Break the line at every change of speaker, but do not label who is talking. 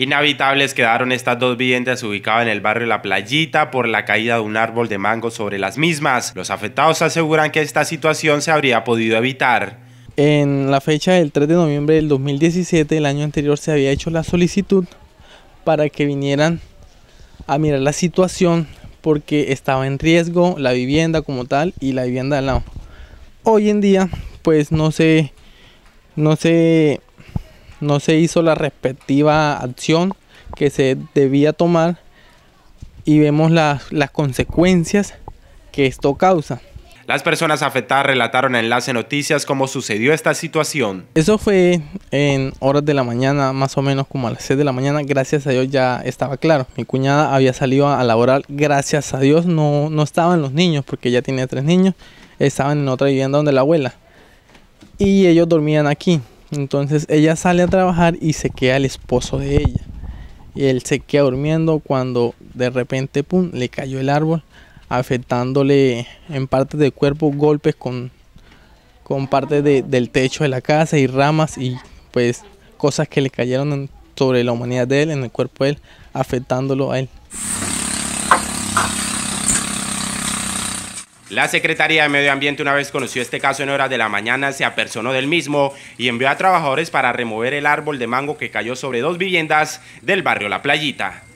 Inhabitables quedaron estas dos viviendas ubicadas en el barrio La Playita por la caída de un árbol de mango sobre las mismas. Los afectados aseguran que esta situación se habría podido evitar.
En la fecha del 3 de noviembre del 2017, el año anterior, se había hecho la solicitud para que vinieran a mirar la situación porque estaba en riesgo la vivienda como tal y la vivienda al lado. Hoy en día, pues no no se no se hizo la respectiva acción que se debía tomar y vemos las, las consecuencias que esto causa.
Las personas afectadas relataron en Enlace Noticias cómo sucedió esta situación.
Eso fue en horas de la mañana, más o menos como a las 6 de la mañana. Gracias a Dios ya estaba claro. Mi cuñada había salido a laborar. Gracias a Dios no, no estaban los niños, porque ella tenía tres niños. Estaban en otra vivienda donde la abuela. Y ellos dormían aquí. Entonces ella sale a trabajar y se queda el esposo de ella. Y él se queda durmiendo cuando de repente, pum, le cayó el árbol, afectándole en partes del cuerpo golpes con, con del techo de la casa y ramas y pues cosas que le cayeron sobre la humanidad de él, en el cuerpo de él, afectándolo a él.
La Secretaría de Medio Ambiente una vez conoció este caso en horas de la mañana, se apersonó del mismo y envió a trabajadores para remover el árbol de mango que cayó sobre dos viviendas del barrio La Playita.